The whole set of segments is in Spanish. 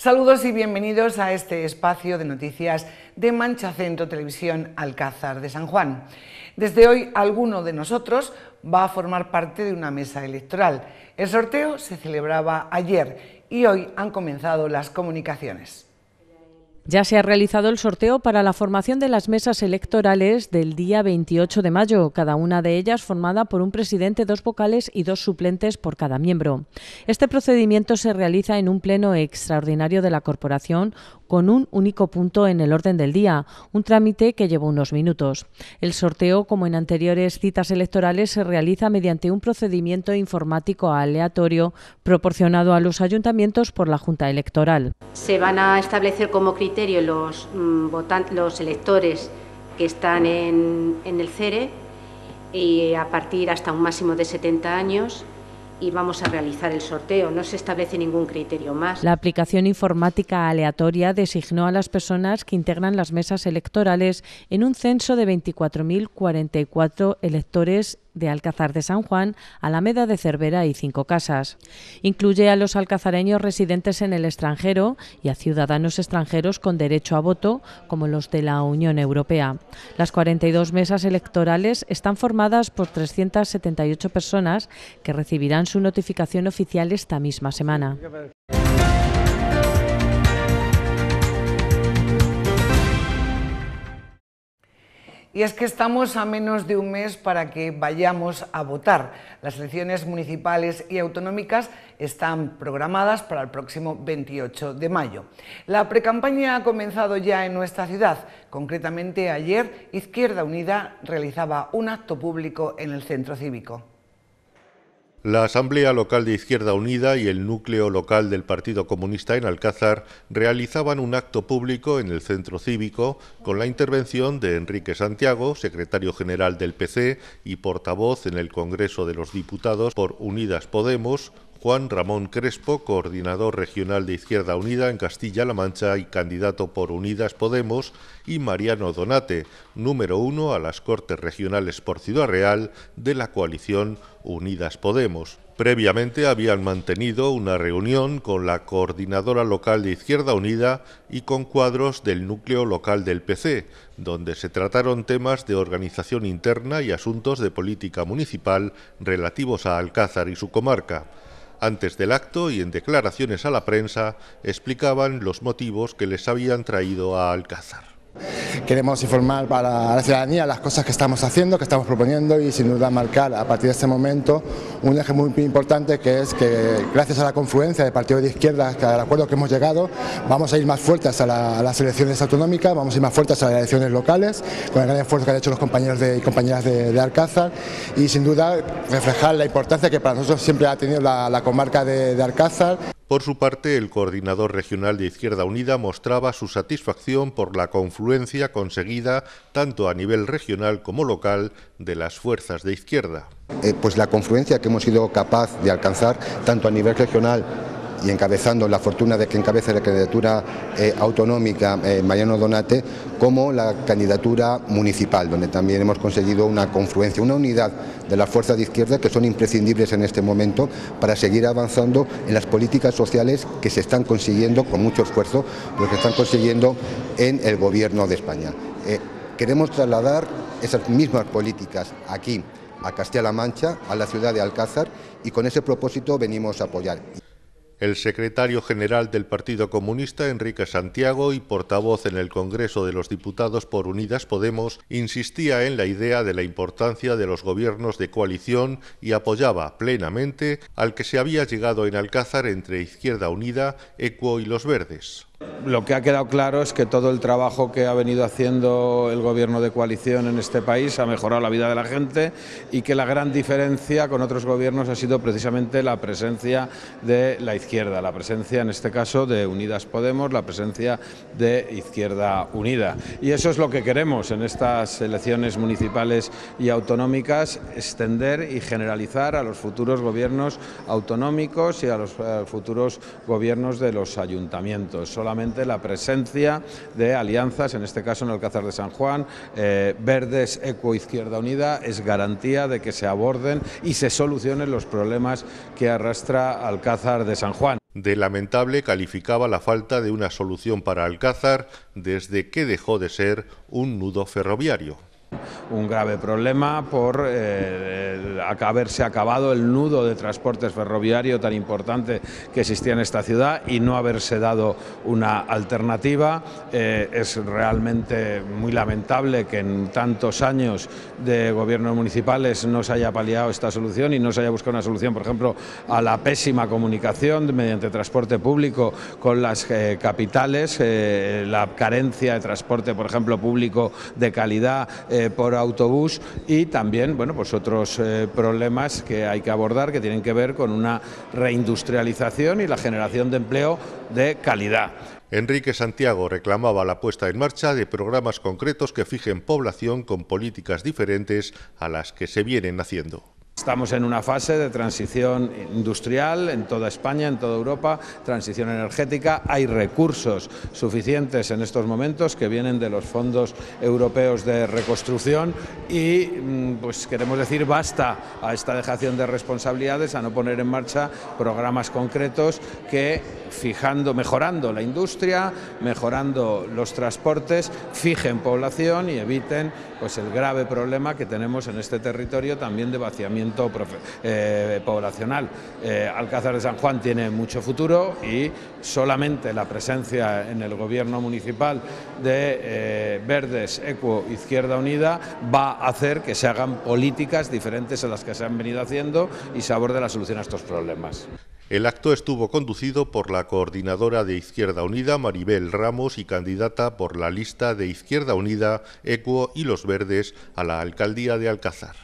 Saludos y bienvenidos a este espacio de noticias de Mancha Centro Televisión Alcázar de San Juan. Desde hoy alguno de nosotros va a formar parte de una mesa electoral. El sorteo se celebraba ayer y hoy han comenzado las comunicaciones. Ya se ha realizado el sorteo para la formación de las mesas electorales del día 28 de mayo, cada una de ellas formada por un presidente, dos vocales y dos suplentes por cada miembro. Este procedimiento se realiza en un pleno extraordinario de la corporación con un único punto en el orden del día, un trámite que lleva unos minutos. El sorteo, como en anteriores citas electorales, se realiza mediante un procedimiento informático aleatorio proporcionado a los ayuntamientos por la Junta Electoral. Se van a establecer como criterio los, mm, votantes, los electores que están en, el CERE y a partir hasta un máximo de 70 años y vamos a realizar el sorteo. No se establece ningún criterio más. La aplicación informática aleatoria designó a las personas que integran las mesas electorales en un censo de 24.044 electores de Alcázar de San Juan, Alameda de Cervera y Cinco Casas. Incluye a los alcazareños residentes en el extranjero y a ciudadanos extranjeros con derecho a voto, como los de la Unión Europea. Las 42 mesas electorales están formadas por 378 personas que recibirán su notificación oficial esta misma semana. Y es que estamos a menos de un mes para que vayamos a votar. Las elecciones municipales y autonómicas están programadas para el próximo 28 de mayo. La precampaña ha comenzado ya en nuestra ciudad. Concretamente ayer, Izquierda Unida realizaba un acto público en el centro cívico. La Asamblea Local de Izquierda Unida y el núcleo local del Partido Comunista en Alcázar realizaban un acto público en el centro cívico con la intervención de Enrique Santiago, secretario general del PC y portavoz en el Congreso de los Diputados por Unidas Podemos, Juan Ramón Crespo, coordinador regional de Izquierda Unida en Castilla-La Mancha y candidato por Unidas Podemos, y Mariano Donate, número uno a las Cortes Regionales por Ciudad Real de la coalición Unidas Podemos. Previamente habían mantenido una reunión con la coordinadora local de Izquierda Unida y con cuadros del núcleo local del PC, donde se trataron temas de organización interna y asuntos de política municipal relativos a Alcázar y su comarca. Antes del acto y en declaraciones a la prensa explicaban los motivos que les habían traído a Alcázar. Queremos informar para la ciudadanía las cosas que estamos haciendo, que estamos proponiendo y sin duda marcar a partir de este momento un eje muy importante que es que gracias a la confluencia de partidos de izquierda, al acuerdo que hemos llegado, vamos a ir más fuertes a, las elecciones autonómicas, vamos a ir más fuertes a las elecciones locales, con el gran esfuerzo que han hecho los compañeros y compañeras de, Alcázar y sin duda reflejar la importancia que para nosotros siempre ha tenido la, comarca de, de Alcázar. Por su parte, el coordinador regional de Izquierda Unida mostraba su satisfacción por la confluencia conseguida, tanto a nivel regional como local, de las fuerzas de izquierda. Eh, pues la confluencia que hemos sido capaz de alcanzar, tanto a nivel regional y encabezando la fortuna de que encabece la candidatura eh, autonómica eh, Mariano Donate, como la candidatura municipal, donde también hemos conseguido una confluencia, una unidad de las fuerzas de izquierda que son imprescindibles en este momento para seguir avanzando en las políticas sociales que se están consiguiendo con mucho esfuerzo, lo que están consiguiendo en el gobierno de España. Eh, queremos trasladar esas mismas políticas aquí a Castilla-La Mancha, a la ciudad de Alcázar y con ese propósito venimos a apoyar el secretario general del Partido Comunista, Enrique Santiago, y portavoz en el Congreso de los Diputados por Unidas Podemos, insistía en la idea de la importancia de los gobiernos de coalición y apoyaba plenamente al que se había llegado en Alcázar entre Izquierda Unida, ECUO y Los Verdes. Lo que ha quedado claro es que todo el trabajo que ha venido haciendo el gobierno de coalición en este país ha mejorado la vida de la gente y que la gran diferencia con otros gobiernos ha sido precisamente la presencia de la izquierda, la presencia en este caso de Unidas Podemos, la presencia de Izquierda Unida. Y eso es lo que queremos en estas elecciones municipales y autonómicas, extender y generalizar a los futuros gobiernos autonómicos y a los eh, futuros gobiernos de los ayuntamientos la presencia de alianzas, en este caso en Alcázar de San Juan, eh, Verdes, Eco Izquierda Unida, es garantía de que se aborden y se solucionen los problemas que arrastra Alcázar de San Juan. De lamentable calificaba la falta de una solución para Alcázar desde que dejó de ser un nudo ferroviario un grave problema por eh, eh, haberse acabado el nudo de transportes ferroviario tan importante que existía en esta ciudad y no haberse dado una alternativa. Eh, es realmente muy lamentable que en tantos años de gobiernos municipales no se haya paliado esta solución y no se haya buscado una solución, por ejemplo, a la pésima comunicación mediante transporte público con las capitales, la carencia de transporte, por ejemplo, público de calidad por autobús y también bueno, pues otros eh, problemas que hay que abordar que tienen que ver con una reindustrialización y la generación de empleo de calidad. Enrique Santiago reclamaba la puesta en marcha de programas concretos que fijen población con políticas diferentes a las que se vienen haciendo. Estamos en una fase de transición industrial en toda España, en toda Europa, transición energética. Hay recursos suficientes en estos momentos que vienen de los fondos europeos de reconstrucción y mm, pues queremos decir basta a esta dejación de responsabilidades, a no poner en marcha programas concretos que fijando, mejorando la industria, mejorando los transportes, fijen población y eviten pues el grave problema que tenemos en este territorio también de vaciamiento eh, poblacional. Eh, Alcázar de San Juan tiene mucho futuro y solamente la presencia en el gobierno municipal de eh, Verdes, Ecuo, Izquierda Unida va a hacer que se hagan políticas diferentes a las que se han venido haciendo y se aborde la solución a estos problemas. El acto estuvo conducido por la coordinadora de Izquierda Unida, Maribel Ramos, y candidata por la lista de Izquierda Unida, Ecuo y Los Verdes a la alcaldía de Alcázar.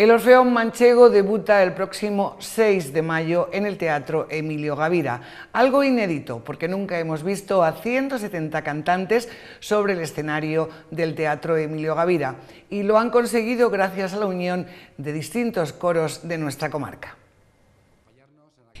El Orfeón Manchego debuta el próximo 6 de mayo en el Teatro Emilio Gavira, algo inédito porque nunca hemos visto a 170 cantantes sobre el escenario del Teatro Emilio Gavira y lo han conseguido gracias a la unión de distintos coros de nuestra comarca.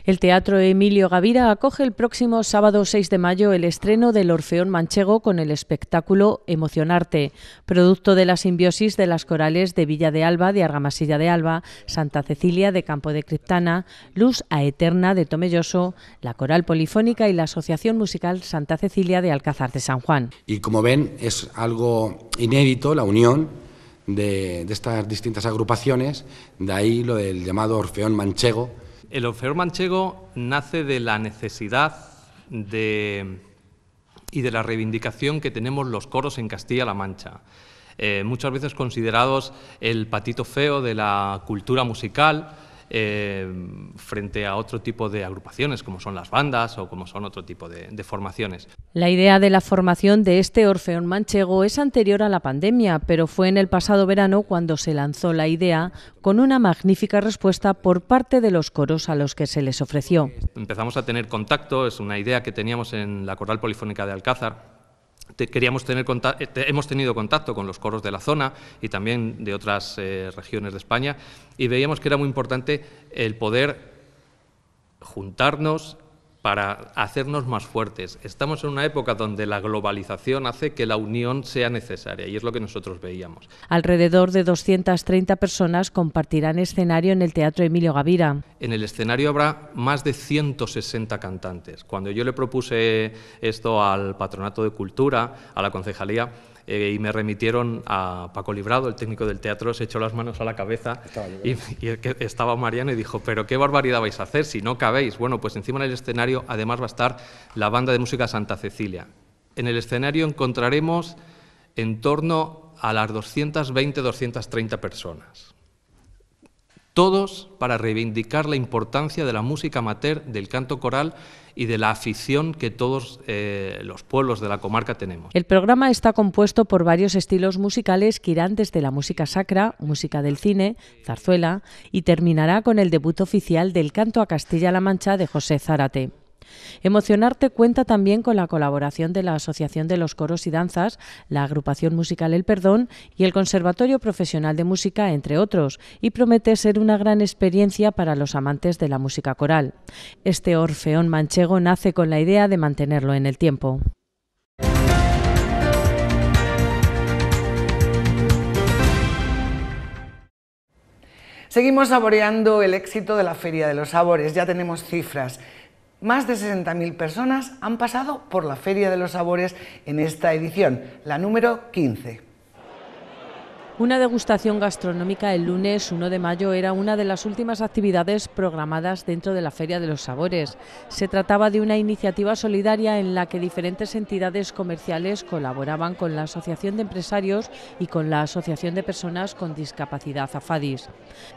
El Teatro Emilio Gavira acoge el próximo sábado 6 de mayo el estreno del Orfeón Manchego con el espectáculo Emocionarte, producto de la simbiosis de las corales de Villa de Alba, de Argamasilla de Alba, Santa Cecilia de Campo de Criptana, Luz a Eterna de Tomelloso, la Coral Polifónica y la Asociación Musical Santa Cecilia de Alcázar de San Juan. Y como ven, es algo inédito la unión de, de estas distintas agrupaciones, de ahí lo del llamado Orfeón Manchego el Orfeo manchego nace de la necesidad y de la reivindicación que tenemos los coros en Castilla-La Mancha. Eh, muchas veces considerados el patito feo de la cultura musical, Em, frente a otro tipo de agrupaciones, como son las bandas o como son otro tipo de, formaciones. La idea de la formación de este Orfeón Manchego es anterior a la pandemia, pero fue en el pasado verano cuando se lanzó la idea con una magnífica respuesta por parte de los coros a los que se les ofreció. Empezamos a tener contacto, es una idea que teníamos en la Corral Polifónica de Alcázar, queríamos tener eh, hemos tenido contacto con los coros de la zona y también de otras eh, regiones de España y veíamos que era muy importante el poder juntarnos, para hacernos más fuertes. Estamos en una época donde la globalización hace que la unión sea necesaria y es lo que nosotros veíamos. Alrededor de 230 personas compartirán escenario en el Teatro Emilio Gavira. En el escenario habrá más de 160 cantantes. Cuando yo le propuse esto al Patronato de Cultura, a la Concejalía, eh, y me remitieron a Paco Librado, el técnico del teatro, se echó las manos a la cabeza y, estaba Mariano y dijo, pero qué barbaridad vais a hacer si no cabéis. Bueno, pues encima del escenario además va a estar la banda de música Santa Cecilia. En el escenario encontraremos en torno a las 220-230 personas todos para reivindicar la importancia de la música amateur, del canto coral y de la afición que todos eh, los pueblos de la comarca tenemos. El programa está compuesto por varios estilos musicales que irán desde la música sacra, música del cine, zarzuela y terminará con el debut oficial del canto a Castilla-La Mancha de José Zárate. Emocionarte cuenta también con la colaboración de la Asociación de los Coros y Danzas, la Agrupación Musical El Perdón y el Conservatorio Profesional de Música, entre otros, y promete ser una gran experiencia para los amantes de la música coral. Este orfeón manchego nace con la idea de mantenerlo en el tiempo. Seguimos saboreando el éxito de la Feria de los Sabores, ya tenemos cifras. Más de 60.000 personas han pasado por la Feria de los Sabores en esta edición, la número 15. Una degustación gastronómica el lunes 1 de mayo era una de las últimas actividades programadas dentro de la Feria de los Sabores. Se trataba de una iniciativa solidaria en la que diferentes entidades comerciales colaboraban con la Asociación de Empresarios y con la Asociación de Personas con Discapacidad AFADIS.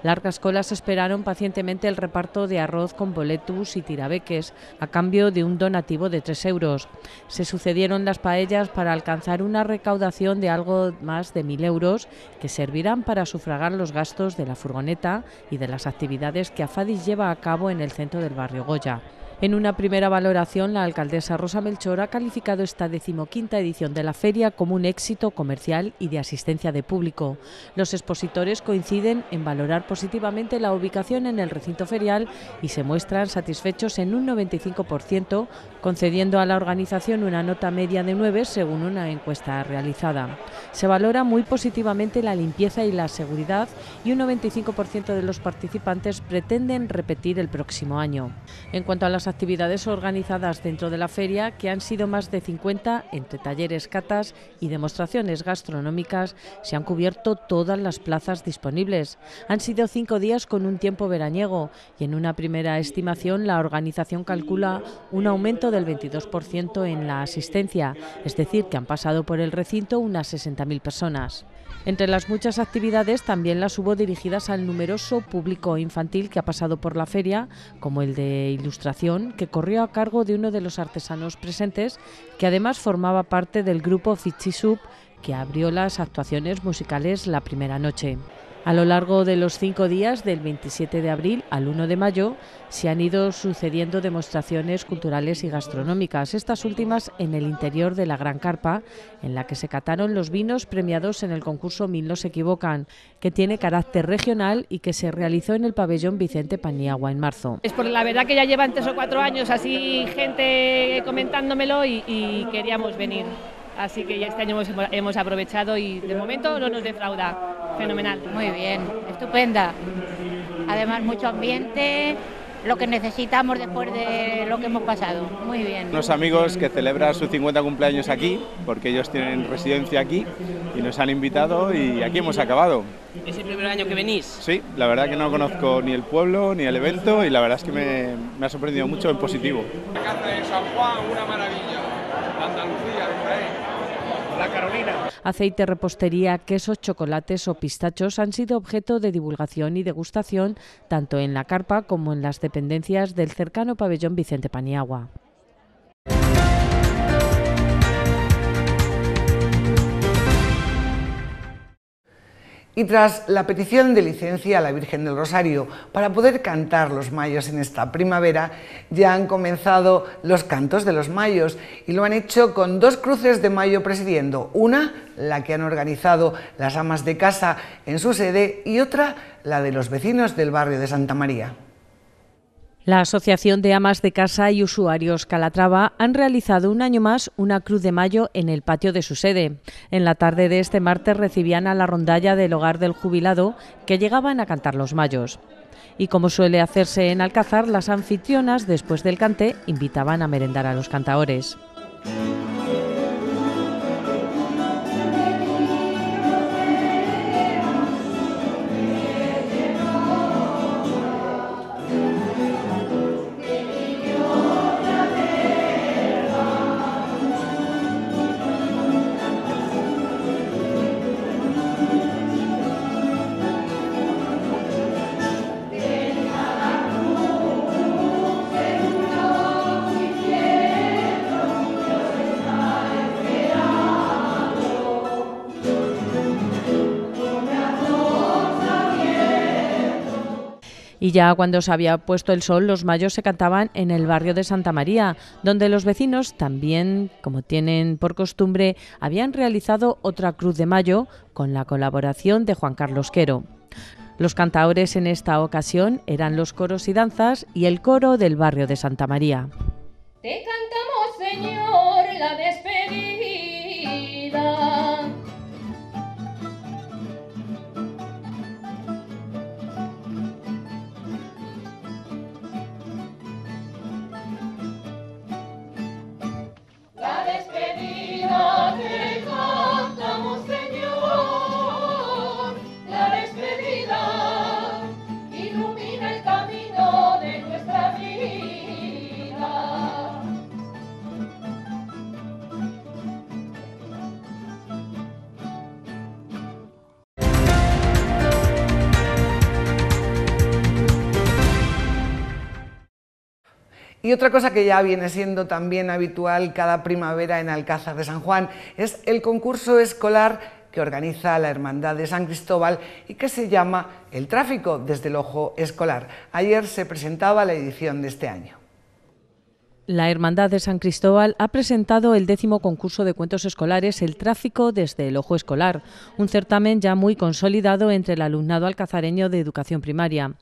Largas colas esperaron pacientemente el reparto de arroz con boletus y tirabeques a cambio de un donativo de 3 euros. Se sucedieron las paellas para alcanzar una recaudación de algo más de 1.000 euros que servirán para sufragar los gastos de la furgoneta y de las actividades que AFADIS lleva a cabo en el centro del barrio Goya. En una primera valoración, la alcaldesa Rosa Melchor ha calificado esta decimoquinta edición de la feria como un éxito comercial y de asistencia de público. Los expositores coinciden en valorar positivamente la ubicación en el recinto ferial y se muestran satisfechos en un 95%, concediendo a la organización una nota media de 9 según una encuesta realizada. Se valora muy positivamente la limpieza y la seguridad y un 95% de los participantes pretenden repetir el próximo año. En cuanto a las las actividades organizadas dentro de la feria, que han sido más de 50 entre talleres, catas y demostraciones gastronómicas, se han cubierto todas las plazas disponibles. Han sido cinco días con un tiempo veraniego y en una primera estimación la organización calcula un aumento del 22% en la asistencia, es decir, que han pasado por el recinto unas 60.000 personas. Entre las muchas actividades también las hubo dirigidas al numeroso público infantil que ha pasado por la feria, como el de ilustración que corrió a cargo de uno de los artesanos presentes, que además formaba parte del grupo Fichisup que abrió las actuaciones musicales la primera noche. A lo largo de los cinco días, del 27 de abril al 1 de mayo, se han ido sucediendo demostraciones culturales y gastronómicas, estas últimas en el interior de la Gran Carpa, en la que se cataron los vinos premiados en el concurso Mil No Se Equivocan, que tiene carácter regional y que se realizó en el pabellón Vicente Paniagua en marzo. Es por la verdad que ya llevan tres o cuatro años así gente comentándomelo y, y queríamos venir. Así que ya este año hemos, aprovechado y de momento no nos defrauda. Fenomenal. Muy bien, estupenda. Además, mucho ambiente, lo que necesitamos después de lo que hemos pasado. Muy bien. Unos amigos que celebran su 50 cumpleaños aquí, porque ellos tienen residencia aquí y nos han invitado y aquí hemos acabado. ¿Es el primer año que venís? Sí, la verdad que no conozco ni el pueblo ni el evento y la verdad es que me, ha sorprendido mucho en positivo. La Casa de San Juan, una maravilla. Aceite, repostería, quesos, chocolates o pistachos han sido objeto de divulgación y degustación tanto en la carpa como en las dependencias del cercano pabellón Vicente Paniagua. y tras la petición de licencia a la Virgen del Rosario para poder cantar los mayos en esta primavera, ya han comenzado los cantos de los mayos y lo han hecho con dos cruces de mayo presidiendo, una la que han organizado las amas de casa en su sede y otra la de los vecinos del barrio de Santa María. La Asociación de Amas de Casa y Usuarios Calatrava han realizado un año más una Cruz de Mayo en el patio de su sede. En la tarde de este martes recibían a la rondalla del hogar del jubilado que llegaban a cantar los mayos. Y como suele hacerse en Alcazar, las anfitrionas después del cante invitaban a merendar a los cantaores. Y ya cuando se había puesto el sol, los mayos se cantaban en el barrio de Santa María, donde los vecinos también, como tienen por costumbre, habían realizado otra cruz de mayo con la colaboración de Juan Carlos Quero. Los cantaores en esta ocasión eran los coros y danzas y el coro del barrio de Santa María. Te cantamos, Señor, la despedida. Y otra cosa que ya viene siendo también habitual cada primavera en Alcázar de San Juan es el concurso escolar que organiza la Hermandad de San Cristóbal y que se llama El tráfico desde el ojo escolar. Ayer se presentaba la edición de este año. La Hermandad de San Cristóbal ha presentado el décimo concurso de cuentos escolares El tráfico desde el ojo escolar, un certamen ya muy consolidado entre el alumnado alcazareño de educación primaria.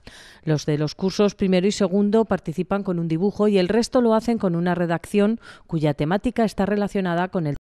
Los de los cursos primero y segundo participan con un dibujo y el resto lo hacen con una redacción cuya temática está relacionada con el